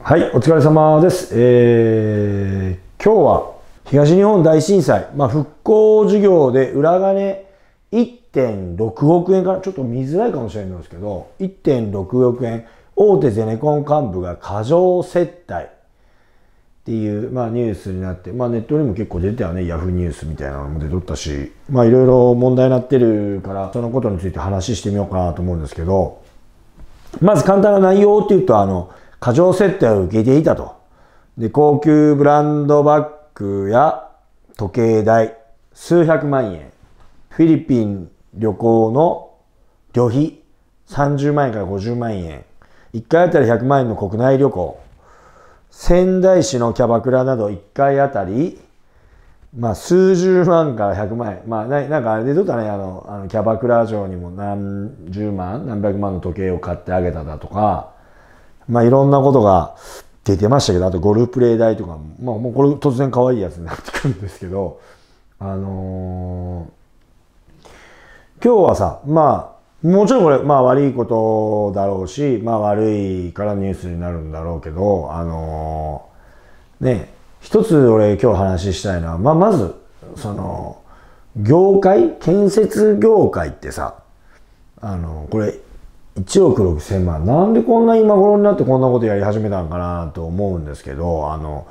はい、お疲れ様です。えー、今日は東日本大震災、まあ、復興事業で裏金1.6億円から、ちょっと見づらいかもしれないんですけど、1.6億円、大手ゼネコン幹部が過剰接待っていう、まあ、ニュースになって、まあ、ネットにも結構出てたよね、ヤフーニュースみたいなのも出とったし、まあ、いろいろ問題になってるから、そのことについて話してみようかなと思うんですけど、まず簡単な内容っていうと、あの、過剰接待を受けていたと。で、高級ブランドバッグや時計代、数百万円。フィリピン旅行の旅費、30万円から50万円。1回あたり100万円の国内旅行。仙台市のキャバクラなど1回あたり、まあ、数十万から100万円。まあ、なんかあれでどうだね、あの、あのキャバクラ城にも何十万、何百万の時計を買ってあげただとか、まあいろんなことが出てましたけど、あとゴルフプレイ代とか、まあもうこれ突然可愛いやつになってくるんですけど、あのー、今日はさ、まあ、もちろんこれ、まあ悪いことだろうし、まあ悪いからニュースになるんだろうけど、あのー、ね、一つ俺今日話したいのは、まあまず、その、業界建設業界ってさ、あの、これ、1億6千万。なんでこんな今頃になってこんなことやり始めたんかなと思うんですけど、あの、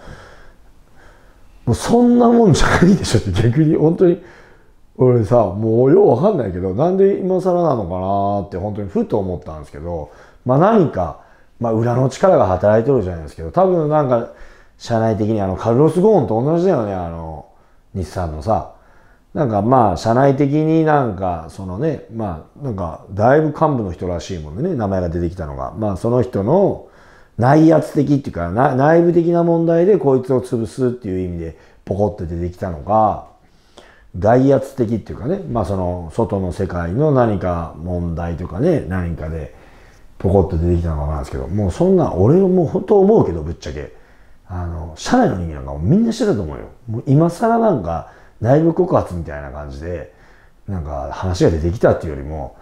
もうそんなもんじゃないでしょって逆に本当に、俺さ、もうようわかんないけど、なんで今更なのかなって本当にふと思ったんですけど、まあ何か、まあ裏の力が働いてるじゃないですけど、多分なんか、社内的にあの、カルロス・ゴーンと同じだよね、あの、日産のさ、なんかまあ社内的になんかそのねまあなんかだいぶ幹部の人らしいもんね名前が出てきたのがまあその人の内圧的っていうか内部的な問題でこいつを潰すっていう意味でポコって出てきたのが外圧的っていうかねまあその外の世界の何か問題とかね何かでポコって出てきたのかなんですけどもうそんな俺も本当思うけどぶっちゃけあの社内の人間なんかみんなってたと思うよもう今更なんか内部告発みたいな感じで、なんか話が出てきたっていうよりも、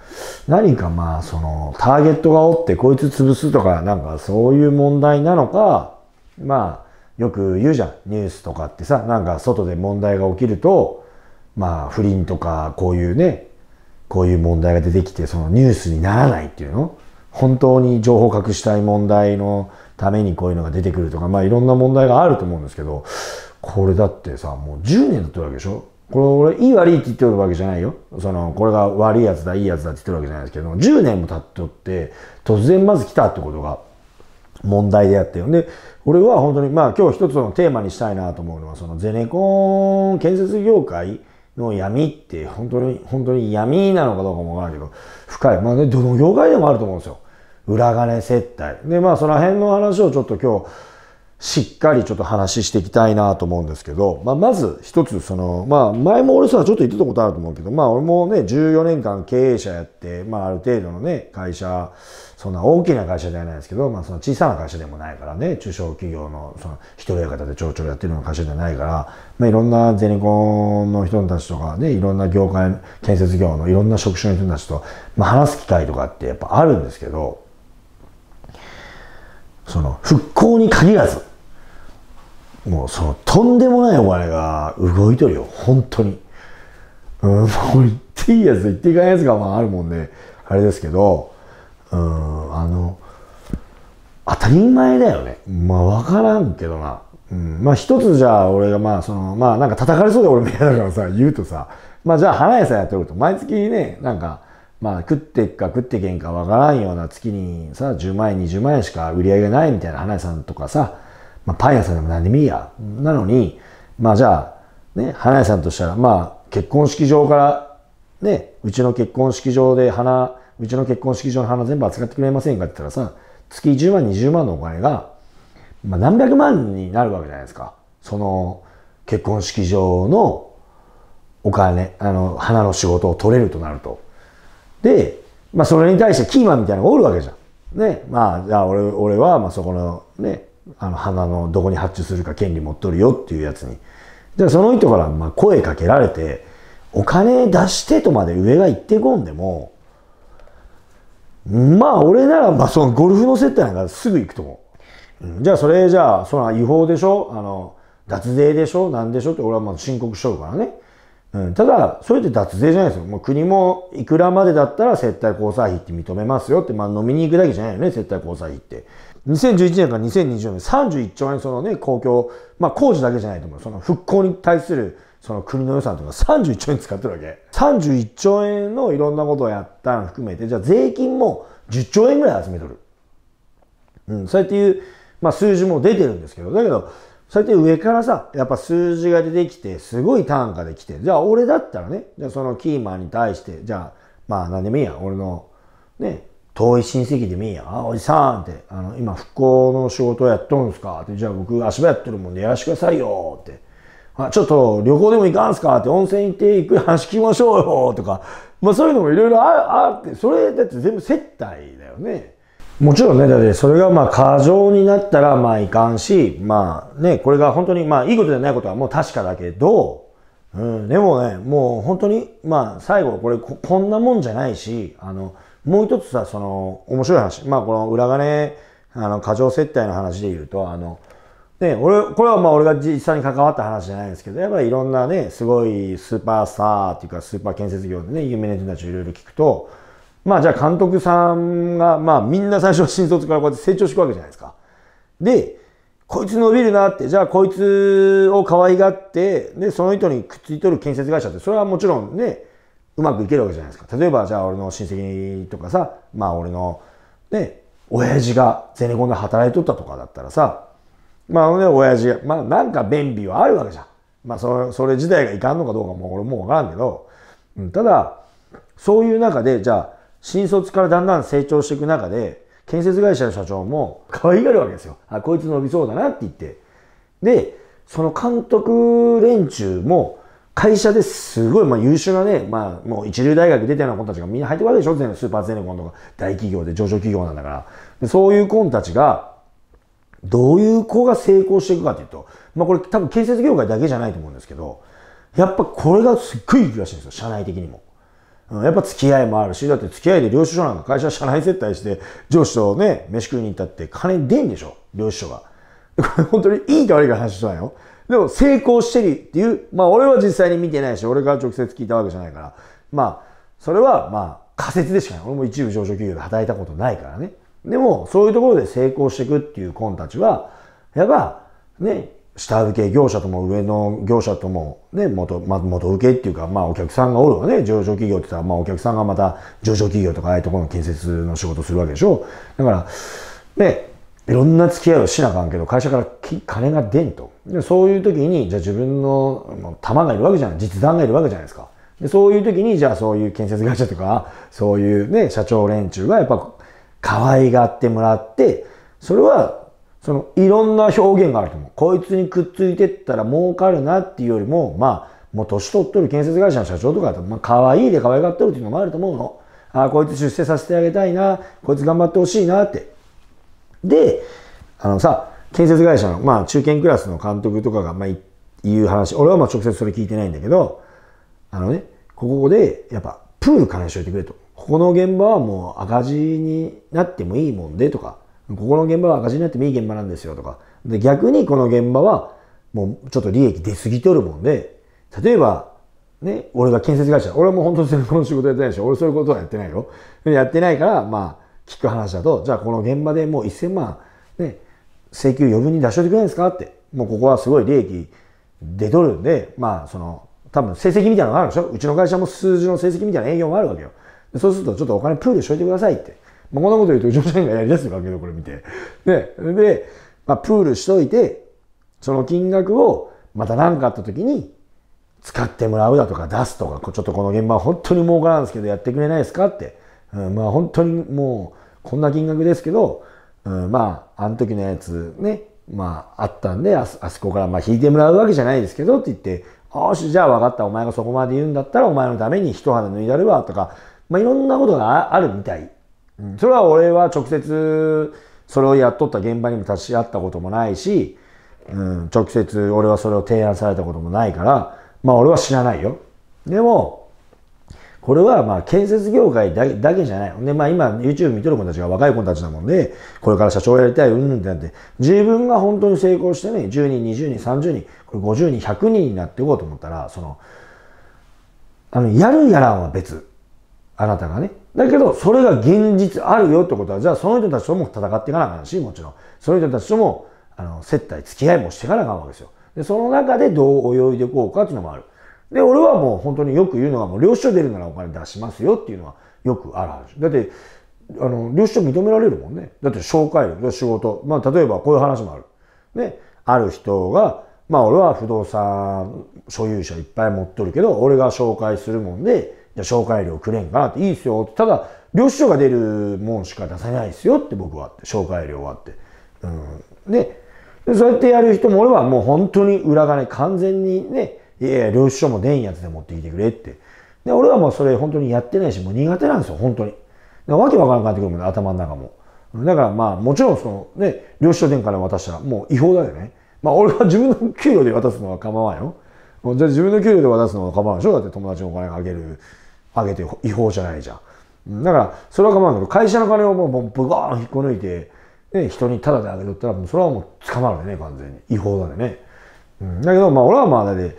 何かまあ、その、ターゲットがおってこいつ潰すとか、なんかそういう問題なのか、まあ、よく言うじゃん。ニュースとかってさ、なんか外で問題が起きると、まあ、不倫とか、こういうね、こういう問題が出てきて、そのニュースにならないっていうの本当に情報隠したい問題のためにこういうのが出てくるとか、まあいろんな問題があると思うんですけど、これだってさ、もう10年経ってるわけでしょこれ俺、いい悪いって言ってるわけじゃないよ。その、これが悪いやつだ、いいやつだって言ってるわけじゃないですけども、10年も経っておって、突然まず来たってことが問題であってよ。で、俺は本当に、まあ今日一つのテーマにしたいなと思うのは、そのゼネコン建設業界の闇って、本当に、本当に闇なのかどうかもわからないけど、深い。まあね、どの業界でもあると思うんですよ。裏金接待。で、まあその辺の話をちょっと今日、しっかりちょっと話していきたいなと思うんですけど、まあ、まず一つその、まあ、前も俺さちょっと言ってたことあると思うけど、まあ、俺もね14年間経営者やって、まあ、ある程度のね会社そんな大きな会社じゃないですけど、まあ、その小さな会社でもないからね中小企業のその一人親方で町長やってるような会社じゃないから、まあ、いろんなゼネコンの人たちとかねいろんな業界建設業のいろんな職種の人たちと、まあ、話す機会とかってやっぱあるんですけど。その復興に限らずもうそのとんでもないお金が動いとるよ本当にうんもう言っていいやつ言っていかないやつがまああるもんであれですけどうんあの当たり前だよねまあ分からんけどな、うん、まあ一つじゃあ俺がまあそのまあなんか叩かれそうで俺たいだからさ言うとさまあじゃあ花屋さんやっておると毎月ねなんかまあ、食ってっか食ってけんかわからんような月にさ、10万円、20万円しか売り上げないみたいな花屋さんとかさ、まあ、パン屋さんでも何でもいいや。なのに、まあじゃあ、ね、花屋さんとしたら、まあ、結婚式場から、ね、うちの結婚式場で花、うちの結婚式場の花全部扱ってくれませんかって言ったらさ、月10万、20万のお金が、まあ、何百万になるわけじゃないですか。その、結婚式場のお金、あの、花の仕事を取れるとなると。で、まあ、それに対してキーマンみたいなのがおるわけじゃん。ね。まあ、じゃあ俺、俺は、まあ、そこのね、あの、花のどこに発注するか権利持っとるよっていうやつに。で、その人から、まあ、声かけられて、お金出してとまで上が言ってこんでも、まあ、俺なら、まあ、そのゴルフの接待なんかすぐ行くと思う。うん、じゃあ、それ、じゃあ、その違法でしょあの、脱税でしょなんでしょって俺はまあ申告しとるからね。うん、ただ、それって脱税じゃないですよ。もう国もいくらまでだったら接待交際費って認めますよって、まあ飲みに行くだけじゃないよね、接待交際費って。2011年から2020年、31兆円そのね、公共、まあ工事だけじゃないと思う。その復興に対するその国の予算とか31兆円使ってるわけ。31兆円のいろんなことをやったの含めて、じゃあ税金も10兆円ぐらい集めとる。うん、そうやっていう、まあ数字も出てるんですけど、だけど、そうやって上からさ、やっぱ数字が出てきて、すごい単価できて、じゃあ俺だったらね、じゃあそのキーマンに対して、じゃあ、まあ何でもいいや、俺の、ね、遠い親戚でもいいや、あ、おじさんって、あの、今復興の仕事やっとるんすかって、じゃあ僕足場やってるもんでやらしてくださいよって、あ、ちょっと旅行でも行かんすかって、温泉行って行く話聞きましょうよとか、まあそういうのもいろいろあって、それだって全部接待だよね。もちろんね、だってそれがまあ過剰になったらまあいかんし、まあね、これが本当にまあいいことじゃないことはもう確かだけど、うん、でもね、もう本当にまあ最後これこんなもんじゃないし、あの、もう一つさ、その面白い話、まあこの裏金、あの、過剰接待の話で言うと、あの、ね、俺、これはまあ俺が実際に関わった話じゃないですけど、やっぱりいろんなね、すごいスーパースターっていうかスーパー建設業でね、有名な人たちをいろいろ聞くと、まあじゃあ監督さんが、まあみんな最初は新卒からこうやって成長していくわけじゃないですか。で、こいつ伸びるなって、じゃあこいつを可愛がって、で、その人にくっついとる建設会社って、それはもちろんね、うまくいけるわけじゃないですか。例えばじゃあ俺の親戚とかさ、まあ俺のね、親父がゼネコンで働いとったとかだったらさ、まあね、親父が、まあなんか便利はあるわけじゃん。まあそれ、それ自体がいかんのかどうかも俺もうわからんけど、うん、ただ、そういう中で、じゃあ、新卒からだんだん成長していく中で、建設会社の社長も可愛がるわけですよ。あ、こいつ伸びそうだなって言って。で、その監督連中も、会社ですごいまあ優秀なね、まあもう一流大学出てような子たちがみんな入ってくるわけでしょ全部スーパーゼネコンとか大企業で上場企業なんだから。でそういう子たちが、どういう子が成功していくかというと、まあこれ多分建設業界だけじゃないと思うんですけど、やっぱこれがすっごいいいらしいんですよ、社内的にも。うん、やっぱ付き合いもあるし、だって付き合いで領収書なんか会社社内接待して上司とね、飯食いに行ったって金出んでしょ、領収書が。こ れ本当にいいか悪いか話したんよ。でも成功してるっていう、まあ俺は実際に見てないし、俺が直接聞いたわけじゃないから、まあ、それはまあ仮説でしかない。俺も一部上場企業で働いたことないからね。でも、そういうところで成功していくっていう子たちは、やっぱ、ね、下請け業者とも上の業者ともね、元、ま元請けっていうか、まあお客さんがおるわね、上場企業って言ったら、まあお客さんがまた上場企業とかああいうところの建設の仕事するわけでしょ。だから、ね、いろんな付き合いをしなあかんけど、会社から金が出んと。でそういう時に、じゃあ自分の弾がいるわけじゃない、実弾がいるわけじゃないですか。でそういう時に、じゃあそういう建設会社とか、そういうね、社長連中がやっぱ可愛がってもらって、それはそのいろんな表現があると思う。こいつにくっついてったら儲かるなっていうよりも、まあ、もう年取っとる建設会社の社長とかだと、まあ、可愛いで可愛がっとるっていうのもあると思うの。ああ、こいつ出世させてあげたいな、こいつ頑張ってほしいなって。で、あのさ、建設会社の、まあ、中堅クラスの監督とかが、まあ、言う話、俺はまあ直接それ聞いてないんだけど、あのね、ここで、やっぱ、プール兼ねしといてくれと。ここの現場はもう赤字になってもいいもんでとか、ここの現場は赤字になってもいい現場なんですよとか。で、逆にこの現場は、もうちょっと利益出過ぎとるもんで、例えば、ね、俺が建設会社、俺も本当にこの仕事やってないでしょ。俺そういうことはやってないよ。やってないから、まあ、聞く話だと、じゃあこの現場でもう1000万、ね、請求余分に出しといてくれないですかって。もうここはすごい利益出とるんで、まあ、その、多分成績みたいなのがあるでしょうちの会社も数字の成績みたいな営業があるわけよ。そうするとちょっとお金プールしといてくださいって。まあ、こんなこと言うと、うちの社員がやりだすわけど、これ見て。で、で、まあ、プールしといて、その金額を、また何かあった時に、使ってもらうだとか出すとか、ちょっとこの現場は本当に儲からんですけど、やってくれないですかって。うん、まあ本当にもう、こんな金額ですけど、うん、まあ、あの時のやつね、まああったんで、あそこからまあ引いてもらうわけじゃないですけどって言って、よし、じゃあ分かった、お前がそこまで言うんだったら、お前のために一肌脱いだるわとか、まあいろんなことがあるみたいうん、それは俺は直接それをやっとった現場にも立ち会ったこともないし、うん、直接俺はそれを提案されたこともないからまあ俺は知らないよでもこれはまあ建設業界だけじゃないでまあ今 YouTube 見てる子たちが若い子たちなもんでこれから社長やりたいうんぬんってなって自分が本当に成功してね10人20人30人これ50人100人になっていこうと思ったらそのあのやるやらんは別あなたがねだけど、それが現実あるよってことは、じゃあその人たちとも戦っていかなあかんし、もちろん。その人たちとも、あの、接待、付き合いもしていかなあかんわけですよ。で、その中でどう泳いでいこうかっていうのもある。で、俺はもう本当によく言うのが、もう領収書出るならお金出しますよっていうのはよくある話。だって、あの、領収書認められるもんね。だって紹介料、仕事。まあ、例えばこういう話もある。ね、ある人が、まあ俺は不動産所有者いっぱい持っとるけど、俺が紹介するもんで、じゃ紹介料くれんかなって、いいっすよって、ただ、領収書が出るもんしか出さないっすよって僕はって、紹介料はって。うん。で、そうやってやる人も俺はもう本当に裏金、完全にね、いやいや、領収書も出んやつで持ってきてくれって。で、俺はもうそれ本当にやってないし、もう苦手なんですよ、本当に。わけわからなくなってくるもんね、頭の中も。だからまあ、もちろんそのね、領収書店から渡したらもう違法だよね。まあ俺は自分の給料で渡すのは構わんよ。じゃあ自分の給料で渡すのは構わんでしょだって友達にお金かける上げて違法じゃないじゃん。だから、それは構わんけど、会社の金をもう、ブガーン引っこ抜いて、ね、人にタダであげとったら、もうそれはもう捕まるね、完全に。違法だね。うん、だけど、まあ、俺はまあ、だって、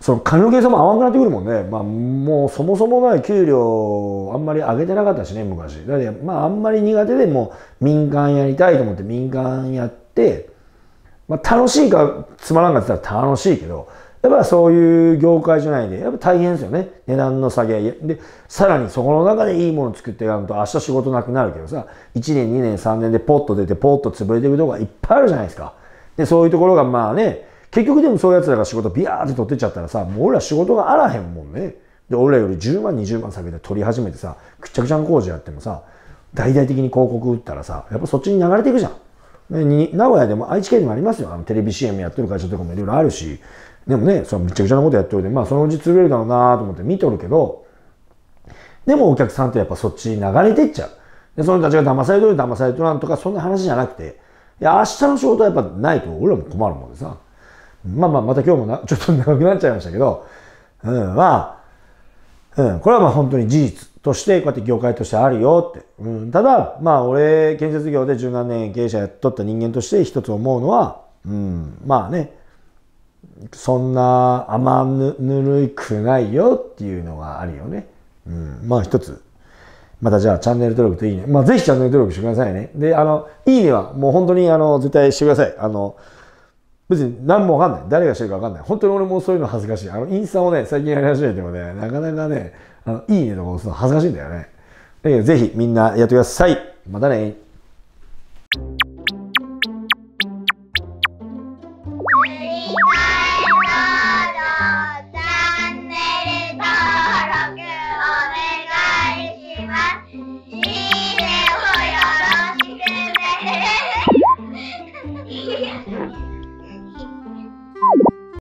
その金の計算も合わなくなってくるもんね。まあ、もうそもそもない給料、あんまり上げてなかったしね、昔。だって、まあ、あんまり苦手でもう民間やりたいと思って民間やって、まあ、楽しいかつまらんかったら楽しいけど、やっぱそういう業界じゃないんで、やっぱ大変ですよね。値段の下げ。で、さらにそこの中でいいもの作ってやると、明日仕事なくなるけどさ、1年、2年、3年でポッと出て、ポッと潰れていくとこがいっぱいあるじゃないですか。で、そういうところがまあね、結局でもそういう奴らが仕事ビヤーって取ってっちゃったらさ、もう俺ら仕事があらへんもんね。で、俺らより10万、20万下げて取り始めてさ、くっちゃくちゃの工事やってもさ、大々的に広告打ったらさ、やっぱそっちに流れていくじゃん。名古屋でも愛知県にもありますよ。あのテレビ CM やってる会社とかもいろいろあるし、でもね、そのめちゃくちゃなことやっておいて、まあそのうち潰れるだろうなと思って見とるけど、でもお客さんってやっぱそっちに流れてっちゃう。で、その人たちが騙されとる、騙されとらんとか、そんな話じゃなくて、いや、明日の仕事はやっぱないと俺らも困るもんでさ。まあまあ、また今日もな、ちょっと長くなっちゃいましたけど、うん、まあ、うん、これはまあ本当に事実として、こうやって業界としてあるよって。うん、ただ、まあ俺、建設業で十何年経営者やっとった人間として一つ思うのは、うん、まあね、そんな甘ぬるいくないよっていうのがあるよね。うん。まあ一つ。またじゃあチャンネル登録といいね。まあぜひチャンネル登録してくださいね。で、あの、いいねはもう本当にあの、絶対してください。あの、別に何もわかんない。誰がしてるかわかんない。本当に俺もそういうの恥ずかしい。あの、インスタをね、最近やり始めてもね、なかなかね、あの、いいねとか押すの恥ずかしいんだよね。だけどぜひみんなやってください。またね。